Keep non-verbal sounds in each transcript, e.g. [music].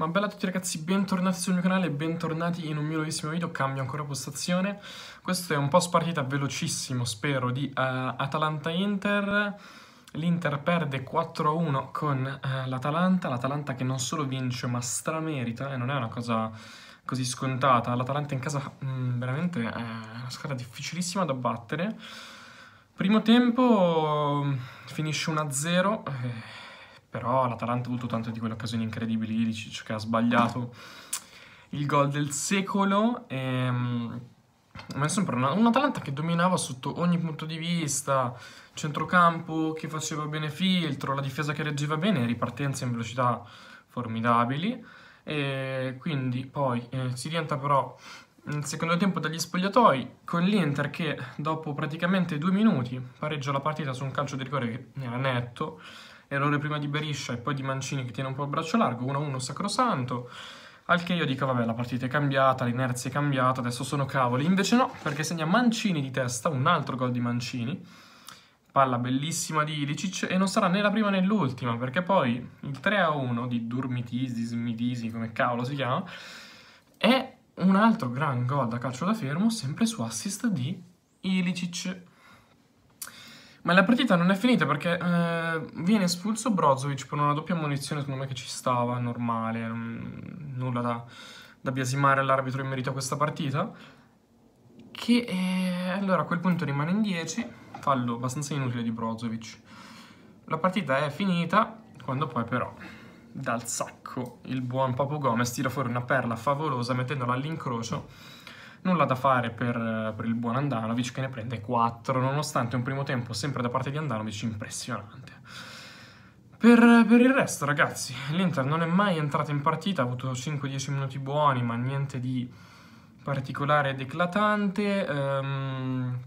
Ma bella a tutti ragazzi, bentornati sul mio canale, e bentornati in un mio nuovissimo video, cambio ancora postazione. Questo è un po' spartita velocissimo, spero, di uh, eh, Atalanta-Inter. L'Inter perde 4-1 con uh, l'Atalanta, l'Atalanta che non solo vince ma stramerita, e eh, non è una cosa così scontata. L'Atalanta in casa mh, mm, veramente eh, è una squadra difficilissima da battere. Primo tempo finisce 1-0, eh, però l'Atalanta ha avuto tante di quelle occasioni incredibili, cioè che ha sbagliato il gol del secolo. Ehm, ma sempre una, un'Atalanta che dominava sotto ogni punto di vista, centrocampo che faceva bene filtro, la difesa che reggeva bene, ripartenze in velocità formidabili. E quindi poi eh, si rientra però nel secondo tempo dagli spogliatoi con l'Inter che dopo praticamente due minuti pareggia la partita su un calcio di rigore che era netto errore prima di Beriscia e poi di Mancini che tiene un po' il braccio largo, 1-1 sacrosanto. Al che io dico, vabbè, la partita è cambiata, l'inerzia è cambiata, adesso sono cavoli. Invece no, perché segna Mancini di testa, un altro gol di Mancini. Palla bellissima di Ilicic e non sarà né la prima né l'ultima, perché poi il 3-1 di Durmitisi, Smidisi, come cavolo si chiama, è un altro gran gol da calcio da fermo, sempre su assist di Ilicic. Ma la partita non è finita perché eh, viene espulso Brozovic per una doppia munizione, secondo me che ci stava, normale, non, nulla da, da biasimare all'arbitro in merito a questa partita. Che eh, allora a quel punto rimane in 10, fallo abbastanza inutile di Brozovic. La partita è finita quando poi però dal sacco il buon Papu Gomez tira fuori una perla favolosa mettendola all'incrocio Nulla da fare per, per il buon Andanovic che ne prende 4, nonostante un primo tempo sempre da parte di Andanovic impressionante. Per, per, il resto, ragazzi, l'Inter non è mai entrata in partita, ha avuto 5-10 minuti buoni, ma niente di particolare ed eclatante. Um,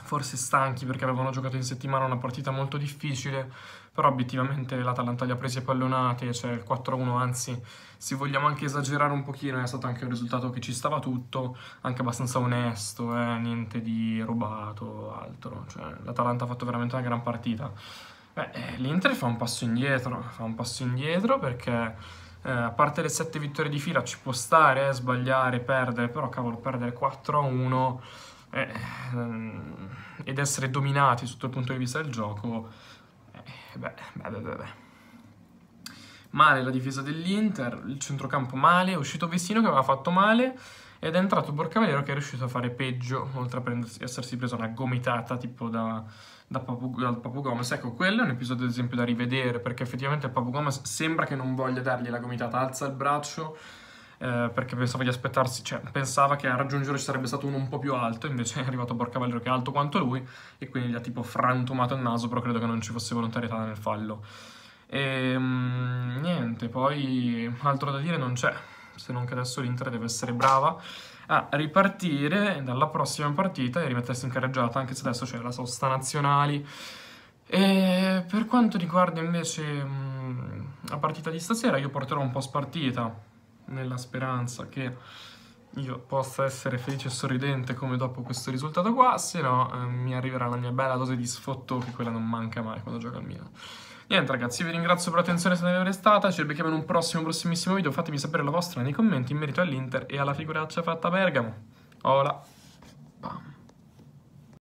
forse stanchi perché avevano giocato in settimana una partita molto difficile, però obiettivamente l'Atalanta li ha presi a pallonate, cioè il 4-1, anzi se vogliamo anche esagerare un pochino è stato anche un risultato che ci stava tutto, anche abbastanza onesto, eh? niente di rubato o altro, cioè, l'Atalanta ha fatto veramente una gran partita. Beh, eh, l'Inter fa un passo indietro, fa un passo indietro perché... Eh, a parte le 7 vittorie di fila ci può stare, eh, sbagliare, perdere, però cavolo, perdere 4 1 eh, mm, ed essere dominati sotto il punto di vista del gioco, eh, beh, beh, beh, beh, Male la difesa dell'Inter, il centrocampo male, è uscito Vestino che aveva fatto male ed è entrato Borcavallero che è riuscito a fare peggio, oltre a essersi preso una gomitata tipo da, da Papu, dal Papu Gomez. Ecco, quello è un episodio ad esempio da rivedere perché effettivamente Papu Gomez sembra che non voglia dargli la gomitata, alza il braccio eh, perché pensava di aspettarsi, cioè pensava che a raggiungere ci sarebbe stato uno un po' più alto, invece [laughs] è arrivato Borcavallero che è alto quanto lui e quindi gli ha tipo frantumato il naso, però credo che non ci fosse volontarietà nel fallo. E ehm, mh, niente, poi altro da dire non c'è, se non che adesso l'Inter deve essere brava a ripartire dalla prossima partita e rimettersi in carreggiata, anche se adesso c'è la sosta nazionali. E per quanto riguarda invece mh, mm, la partita di stasera, io porterò un po' spartita nella speranza che io possa essere felice e sorridente come dopo questo risultato qua, se no eh, mi arriverà la mia bella dose di sfotto che quella non manca mai quando gioca al Milan. Niente ragazzi, vi ringrazio per l'attenzione se non avete stata, ci becchiamo in un prossimo, prossimissimo video, fatemi sapere la vostra nei commenti in merito all'Inter e alla figuraccia fatta a Bergamo. Hola!